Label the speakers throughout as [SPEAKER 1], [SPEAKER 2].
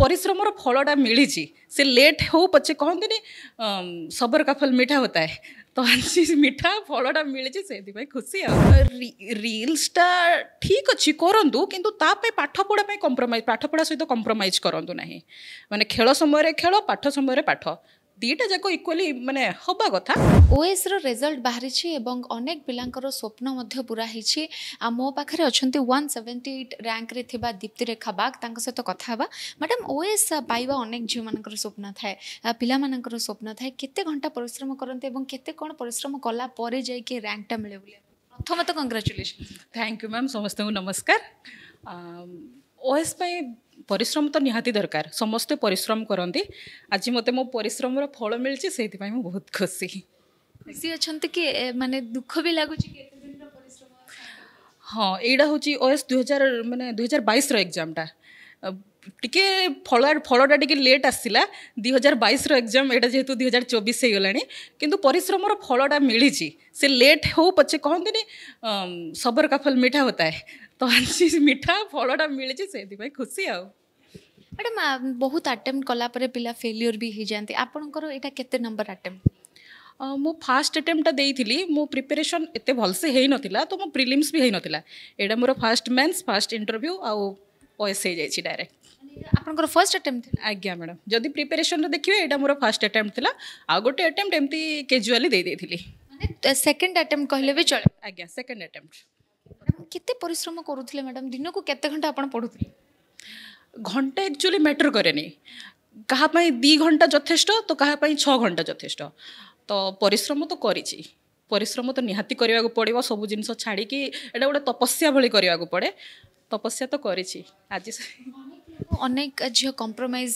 [SPEAKER 1] ପରିଶ୍ରମର ଫଳଟା ମିଳିଛି ସେ ଲେଟ୍ ହେଉ ପଛେ କହନ୍ତିନି ସବର କାଫଲ ମିଠା ହୋତାଏ ତ ମିଠା ଫଳଟା ମିଳିଛି ସେଥିପାଇଁ ଖୁସି ଆଉ ରିଲ୍ସଟା ଠିକ୍ ଅଛି କରନ୍ତୁ କିନ୍ତୁ ତା ପାଇଁ ପାଠପଢ଼ା ପାଇଁ କମ୍ପ୍ରମାଇଜ୍ ପାଠପଢ଼ା ସହିତ କମ୍ପ୍ରମାଇଜ୍ କରନ୍ତୁ ନାହିଁ ମାନେ ଖେଳ ସମୟରେ ଖେଳ ପାଠ ସମୟରେ ପାଠ দুইটা যাক ইকুয়ালি মানে হওয়া কথা
[SPEAKER 2] ওএসর রেজল্ট বাহারিছি এবং অনেক পিলাঙ্কর স্বপ্ন মধ্য পুরা হয়েছি আর মো পাখে অনেক ওয়ান সেভেন্টি এইট র্যাঙ্করে থাকা দীপ্তিরেখা বাগ তাঙ্ক সহ কথা হওয়া ম্যাডাম ওএস পাইবা অনেক ঝিও মানুষ স্বপ্ন থাকে পিলামানଙ୍କର ସ୍ୱପ୍ନ ଥାଏ କେତେ ଘଣ୍ଟା ପରିଶ୍ରମ କରନ୍ତି ଏବଂ କେତେ କ'ଣ ପରିଶ୍ରମ କଲା ପରେ ଯାଇକି ର୍ୟାଙ୍କଟା ମିଳେ ବୋଲି
[SPEAKER 1] ପ୍ରଥମତଃ କଂଗ୍ରାଚୁଲେସନ୍ ଥ୍ୟାଙ୍କ ୟୁ ମ୍ୟାମ୍ ସମସ୍ତଙ୍କୁ ନମସ୍କାର ଓଏସ୍ ପାଇଁ পরিশ্রম তো নিহতি দরকার সমস্তে পরিশ্রম করতে আজ মতো মো পরিশ্রমর ফল মিলছে সেইপাই মু বহুত খুশি খুশি অনেক কি মানে দুঃখ বি লাগুছে হ্যাঁ এইটা হচ্ছে ওএস দুই হাজার মানে দুই হাজার বাইশর এক্সামটা টিকে ফল ফলটা টিকে লেট আসিলা দুই হাজার বাইশর এক্সাম এটা যেহেতু দুই হাজার চবিশ হয়ে কিন্তু পরিশ্রমর ফলটা মিলিছি সে লেট হো পছে কহতিনি সবর কাফল মিঠা হতা ତ ଆଜି ମିଠା ଫଳଟା ମିଳିଛି ସେଥିପାଇଁ ଖୁସି ଆଉ
[SPEAKER 2] ମ୍ୟାଡ଼ାମ୍ ବହୁତ ଆଟେମ୍ପ୍ଟ କଲାପରେ ପିଲା ଫେଲିଅର୍ ବି ହେଇଯାଆନ୍ତି ଆପଣଙ୍କର ଏଇଟା କେତେ ନମ୍ବର ଆଟେମ୍ପ୍ଟ
[SPEAKER 1] ମୁଁ ଫାଷ୍ଟ ଆଟେମ୍ପ୍ଟଟା ଦେଇଥିଲି ମୋ ପ୍ରିପାରେସନ୍ ଏତେ ଭଲସେ ହେଇନଥିଲା ତ ମୋ ପ୍ରିଲିମ୍ସ ବି ହେଇନଥିଲା ଏଇଟା ମୋର ଫାଷ୍ଟ ମେନ୍ସ ଫାଷ୍ଟ ଇଣ୍ଟରଭ୍ୟୁ ଆଉ ଓଏସ୍ ହେଇଯାଇଛି ଡାଇରେକ୍ଟ ଆପଣଙ୍କର ଫାର୍ଷ୍ଟ ଆଟେମ୍ପ୍ଟ ଥିଲା ଆଜ୍ଞା ମ୍ୟାଡ଼ାମ୍ ଯଦି ପ୍ରିପାରେସନ୍ରେ ଦେଖିବେ ଏଇଟା ମୋର ଫାର୍ଷ୍ଟ ଆଟେମ୍ପ୍ଟ ଥିଲା ଆଉ ଗୋଟେ ଆଟେମ୍ପ୍ଟ ଏମିତି କେଜୁଆଲି ଦେଇ ଦେଇଥିଲି ମାନେ ସେକେଣ୍ଡ ଆଟେମ୍ପ୍ଟ କହିଲେ ବି ଚଳେ ଆଜ୍ଞା ସେକେଣ୍ଡ ଆଟେମ୍ପ୍ଟ
[SPEAKER 2] কেতে পরিশ্রম করুলে ম্যাডাম দিনকু কেতে ঘন্টা আপনার পড়ুলে
[SPEAKER 1] ঘন্টা একচুয়ালি ম্যাটর করেনি কাহাপাই দুই ঘন্টা যথেষ্ট তো কাহাপাই ছ ঘন্টা যথেষ্ট তো পরিশ্রম তো করেছি পরিশ্রম তো নিহাতি করা পড়ব সবু জিনিস ছাড়ি এটা গোটে তপস্যা ভি করা পড়ে তপস্যা তো করেছি আজ ଅନେକ
[SPEAKER 2] ଝିଅ କମ୍ପ୍ରମାଇଜ୍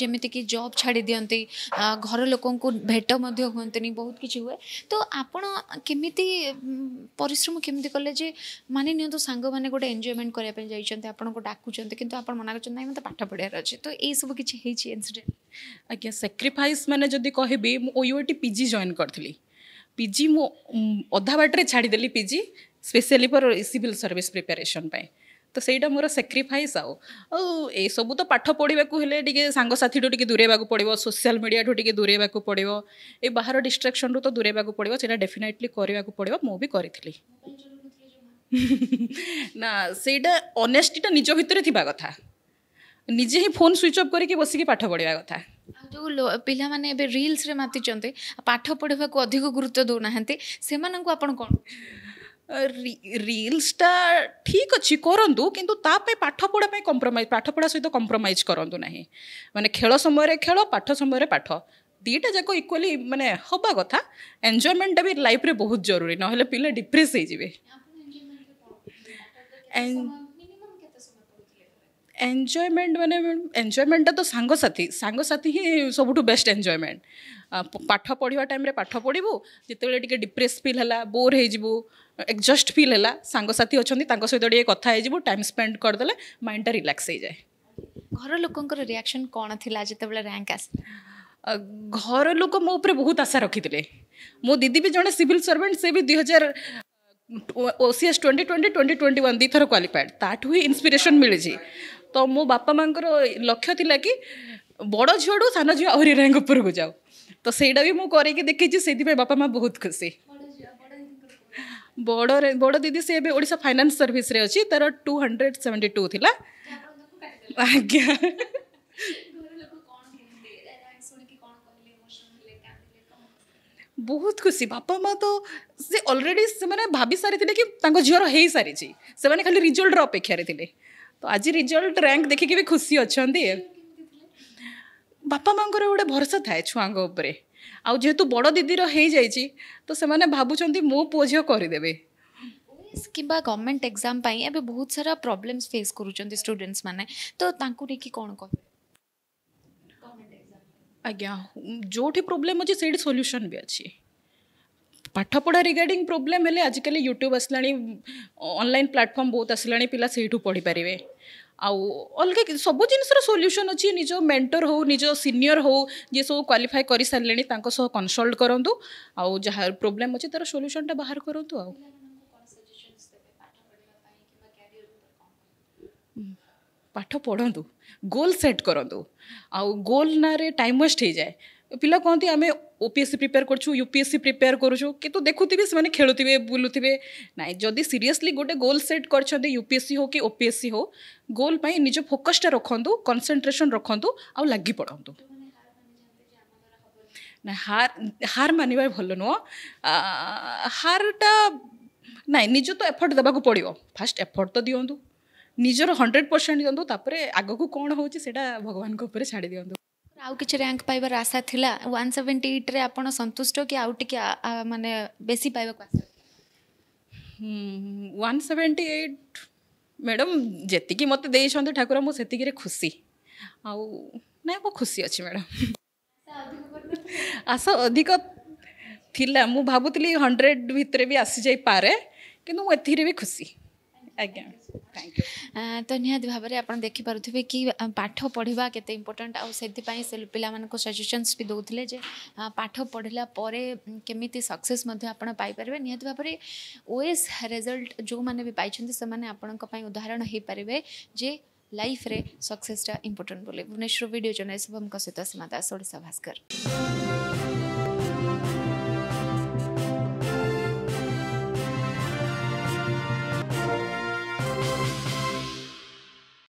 [SPEAKER 2] ଯେମିତିକି ଜବ୍ ଛାଡ଼ି ଦିଅନ୍ତି ଘର ଲୋକଙ୍କୁ ଭେଟ ମଧ୍ୟ ହୁଅନ୍ତିନି ବହୁତ କିଛି ହୁଏ ତ ଆପଣ କେମିତି ପରିଶ୍ରମ କେମିତି କଲେ ଯେ ମାନେ ନିଅନ୍ତୁ ସାଙ୍ଗମାନେ ଗୋଟେ ଏନ୍ଜୟମେଣ୍ଟ କରିବା ପାଇଁ ଯାଇଛନ୍ତି ଆପଣଙ୍କୁ ଡାକୁଛନ୍ତି କିନ୍ତୁ ଆପଣ ମନା କରୁଛନ୍ତି ନାହିଁ ମୋତେ ପାଠ ପଢ଼ିବାର ଅଛି
[SPEAKER 1] ତ ଏଇସବୁ କିଛି ହେଇଛି ଇନ୍ସିଡେଣ୍ଟ ଆଜ୍ଞା ସାକ୍ରିଫାଇସ୍ ମାନେ ଯଦି କହିବି ମୁଁ O U T PG join କରିଥିଲି ପିଜି ମୁଁ ଅଧା ବାଟରେ ଛାଡ଼ିଦେଲି PG specially for civil service preparation ପାଇଁ ତ ସେଇଟା ମୋର ସାକ୍ରିଫାଇସ୍ ଆଉ ଆଉ ଏସବୁ ତ ପାଠ ପଢ଼ିବାକୁ ହେଲେ ଟିକେ ସାଙ୍ଗସାଥିଠୁ ଟିକେ ଦୂରେଇବାକୁ ପଡ଼ିବ ସୋସିଆଲ ମିଡ଼ିଆଠୁ ଟିକେ ଦୂରେଇବାକୁ ପଡ଼ିବ ଏ ବାହାର ଡିଷ୍ଟ୍ରାକ୍ସନ୍ରୁ ତ ଦୂରେଇବାକୁ ପଡ଼ିବ ସେଇଟା ଡେଫିନେଟଲି କରିବାକୁ ପଡ଼ିବ ମୁଁ ବି କରିଥିଲି ନା ସେଇଟା ଅନେଷ୍ଟିଟା ନିଜ ଭିତରେ ଥିବା କଥା ନିଜେ ହିଁ ଫୋନ୍ ସୁଇଚ୍ ଅଫ୍ କରିକି ବସିକି ପାଠ ପଢ଼ିବା କଥା
[SPEAKER 2] ଯେଉଁ ପିଲାମାନେ ଏବେ ରିଲ୍ସରେ ମାତିଛନ୍ତି ପାଠ ପଢ଼ିବାକୁ ଅଧିକ ଗୁରୁତ୍ୱ ଦେଉନାହାନ୍ତି ସେମାନଙ୍କୁ ଆପଣ କ'ଣ
[SPEAKER 1] ରିଲ୍ସଟା ଠିକ୍ ଅଛି କରନ୍ତୁ କିନ୍ତୁ ତା ପାଇଁ ପାଠପଢ଼ା ପାଇଁ କମ୍ପ୍ରମାଇଜ୍ ପାଠପଢ଼ା ସହିତ କମ୍ପ୍ରମାଇଜ୍ କରନ୍ତୁ ନାହିଁ ମାନେ ଖେଳ ସମୟରେ ଖେଳ ପାଠ ସମୟରେ ପାଠ ଦୁଇଟା ଯାକ ଇକ୍ୱାଲି ମାନେ ହେବା କଥା ଏନ୍ଜୟମେଣ୍ଟଟା ବି ଲାଇଫ୍ରେ ବହୁତ ଜରୁରୀ ନହେଲେ ପିଲା ଡିପ୍ରେସ୍ ହେଇଯିବେ ଏନ୍ଜୟମେଣ୍ଟ ମାନେ ଏନ୍ଜୟମେଣ୍ଟଟା ତ ସାଙ୍ଗସାଥି ସାଙ୍ଗସାଥି ହିଁ ସବୁଠୁ ବେଷ୍ଟ ଏନ୍ଜୟମେଣ୍ଟ ପାଠ ପଢ଼ିବା ଟାଇମ୍ରେ ପାଠ ପଢ଼ିବୁ ଯେତେବେଳେ ଟିକେ ଡିପ୍ରେସ୍ ଫିଲ୍ ହେଲା ବୋର୍ ହେଇଯିବୁ ଏକ୍ଜଷ୍ଟ ଫିଲ୍ ହେଲା ସାଙ୍ଗସାଥି ଅଛନ୍ତି ତାଙ୍କ ସହିତ ଟିକେ କଥା ହେଇଯିବୁ ଟାଇମ୍ ସ୍ପେଣ୍ଡ କରିଦେଲେ ମାଇଣ୍ଡଟା ରିଲାକ୍ସ ହେଇଯାଏ
[SPEAKER 2] ଘର ଲୋକଙ୍କର
[SPEAKER 1] ରିଆକ୍ସନ୍ କ'ଣ ଥିଲା ଯେତେବେଳେ ର୍ୟାଙ୍କ ଆସିଲା ଘର ଲୋକ ମୋ ଉପରେ ବହୁତ ଆଶା ରଖିଥିଲେ ମୋ ଦିଦି ବି ଜଣେ ସିଭିଲ୍ ସର୍ଭେଣ୍ଟ ସେ ବି ଦୁଇ ହଜାର O C S twenty twenty twenty twenty one ଦୁଇଥର କ୍ୱାଲିଫାଏଡ଼୍ ତାଠୁ ହିଁ ଇନ୍ସପିରେସନ୍ ମିଳିଛି तो मो बापा माँ लक्ष्य था कि बड़ झीठ सान झी आहरी रहा ऊपर को जाऊ तो सेटा भी मुझे देखी से बापा माँ बहुत खुशी बड़ बड़ दीदी से ओडा फाइनान्स सर्विस अच्छी तर टू हंड्रेड सेवेन्टी टू थी आज्ञा बहुत खुशी बापा माँ तो सी अलरेडी से भाभी सारी कि झीर हो सारी से खाली रिजल्टर अपेक्षार थे ତ ଆଜି ରିଜଲ୍ଟ ର୍ୟାଙ୍କ ଦେଖିକି ବି ଖୁସି ଅଛନ୍ତି ବାପା ମାଆଙ୍କର ଗୋଟେ ଭରସା ଥାଏ ଛୁଆଙ୍କ ଉପରେ ଆଉ ଯେହେତୁ ବଡ଼ ଦିଦିର ହେଇଯାଇଛି ତ ସେମାନେ ଭାବୁଛନ୍ତି ମୋ ପୁଅ ଝିଅ କରିଦେବେ କିମ୍ବା ଗଭର୍ଣ୍ଣମେଣ୍ଟ
[SPEAKER 2] ଏକ୍ଜାମ୍ ପାଇଁ ଏବେ ବହୁତ ସାରା ପ୍ରୋବ୍ଲେମ୍ସ ଫେସ୍ କରୁଛନ୍ତି ଷ୍ଟୁଡେଣ୍ଟସ୍ମାନେ ତ ତାଙ୍କୁ ନେଇକି କ'ଣ କହିବେ
[SPEAKER 1] ଆଜ୍ଞା ଯେଉଁଠି ପ୍ରୋବ୍ଲେମ୍ ଅଛି ସେଇଠି ସଲ୍ୟୁସନ୍ ବି ଅଛି ପାଠପଢ଼ା ରିଗାର୍ଡ଼ିଂ ପ୍ରୋବ୍ଲେମ୍ ହେଲେ ଆଜିକାଲି ୟୁଟ୍ୟୁବ୍ ଆସିଲାଣି ଅନଲାଇନ୍ ପ୍ଲାଟଫର୍ମ ବହୁତ ଆସିଲାଣି ପିଲା ସେଇଠୁ ପଢ଼ିପାରିବେ ଆଉ ଅଲଗା ସବୁ ଜିନିଷର ସଲ୍ୟୁସନ୍ ଅଛି ନିଜ ମେଣ୍ଟର ହେଉ ନିଜ ସିନିୟର ହଉ ଯିଏ ସବୁ କ୍ୱାଲିଫାଏ କରିସାରିଲେଣି ତାଙ୍କ ସହ କନସଲ୍ଟ କରନ୍ତୁ ଆଉ ଯାହା ପ୍ରୋବ୍ଲେମ୍ ଅଛି ତା'ର ସଲ୍ୟୁସନ୍ଟା ବାହାର କରନ୍ତୁ ଆଉ ପାଠ ପଢ଼ନ୍ତୁ ଗୋଲ୍ ସେଟ୍ କରନ୍ତୁ ଆଉ ଗୋଲ୍ ନାଁରେ ଟାଇମ୍ ୱେଷ୍ଟ ହେଇଯାଏ ପିଲା କହନ୍ତି ଆମେ O P S C prepare କରୁଛୁ U P S C prepare କରୁଛୁ କିନ୍ତୁ ଦେଖୁଥିବେ ସେମାନେ ଖେଳୁଥିବେ ବୁଲୁଥିବେ ନାଇଁ ଯଦି ସିରିୟସଲି ଗୋଟେ ଗୋଲ୍ ସେଟ୍ କରିଛନ୍ତି ୟୁ ପି ଏସ୍ ସି ହେଉ କି ଓ ପି ଏସ୍ ସି ହେଉ ଗୋଲ୍ ପାଇଁ ନିଜ ଫୋକସ୍ଟା ରଖନ୍ତୁ କନସେନ୍ଟ୍ରେସନ୍ ରଖନ୍ତୁ ଆଉ ଲାଗି ପଡ଼ନ୍ତୁ ନା ହାର ହାର ମାନିବା ଭଲ ନୁହଁ ହାରଟା ନାଇଁ ନିଜ ତ ଏଫର୍ଟ ଦେବାକୁ ପଡ଼ିବ ଫାଷ୍ଟ ଏଫର୍ଟ ତ ଦିଅନ୍ତୁ ନିଜର ହଣ୍ଡ୍ରେଡ଼ ପରସେଣ୍ଟ ଦିଅନ୍ତୁ ତାପରେ ଆଗକୁ କ'ଣ ହେଉଛି ସେଇଟା ଭଗବାନଙ୍କ ଉପରେ ଛାଡ଼ି ଦିଅନ୍ତୁ
[SPEAKER 2] ଆଉ କିଛି ରାଙ୍କ ପାଇବାର ଆଶା ଥିଲା ୱାନ୍ ସେଭେଣ୍ଟି ଏଇଟ୍ରେ ଆପଣ ସନ୍ତୁଷ୍ଟ କି ଆଉ ଟିକେ ମାନେ ବେଶୀ ପାଇବାକୁ ଆଶା
[SPEAKER 1] ୱାନ୍ ସେଭେଣ୍ଟି ଏଇଟ୍ ମ୍ୟାଡ଼ାମ୍ ଯେତିକି ମୋତେ ଦେଇଛନ୍ତି ଠାକୁର ମୁଁ ସେତିକିରେ ଖୁସି ଆଉ ନାଇଁ ମୁଁ ଖୁସି ଅଛି ମ୍ୟାଡ଼ାମ୍ ଆଶା ଅଧିକ ଥିଲା ମୁଁ ଭାବୁଥିଲି ହଣ୍ଡ୍ରେଡ଼ ଭିତରେ ବି ଆସିଯାଇପାରେ କିନ୍ତୁ ମୁଁ ଏଥିରେ ବି ଖୁସି
[SPEAKER 2] ଆଜ୍ଞା ତ ନିହାତି ଭାବରେ ଆପଣ ଦେଖିପାରୁଥିବେ କି ପାଠ ପଢ଼ିବା କେତେ ଇମ୍ପୋର୍ଟାଣ୍ଟ ଆଉ ସେଥିପାଇଁ ସେ ପିଲାମାନଙ୍କୁ ସଜେସନ୍ସ ବି ଦେଉଥିଲେ ଯେ ପାଠ ପଢ଼ିଲା ପରେ କେମିତି ସକ୍ସେସ୍ ମଧ୍ୟ ଆପଣ ପାଇପାରିବେ ନିହାତି ଭାବରେ ଓଏସ୍ ରେଜଲ୍ଟ ଯେଉଁମାନେ ବି ପାଇଛନ୍ତି ସେମାନେ ଆପଣଙ୍କ ପାଇଁ ଉଦାହରଣ ହୋଇପାରିବେ ଯେ ଲାଇଫ୍ରେ ସକ୍ସେସ୍ଟା ଇମ୍ପୋର୍ଟାଣ୍ଟ ବୋଲି ଭୁବନେଶ୍ୱର ଭିଡ଼ିଓ ଜର୍ଣ୍ଣାଲିଷ୍ଟ ଶୁଭମଙ୍କ ସହିତ ସୀମା ଦାସ ଓଡ଼ିଶା ଭାସ୍କର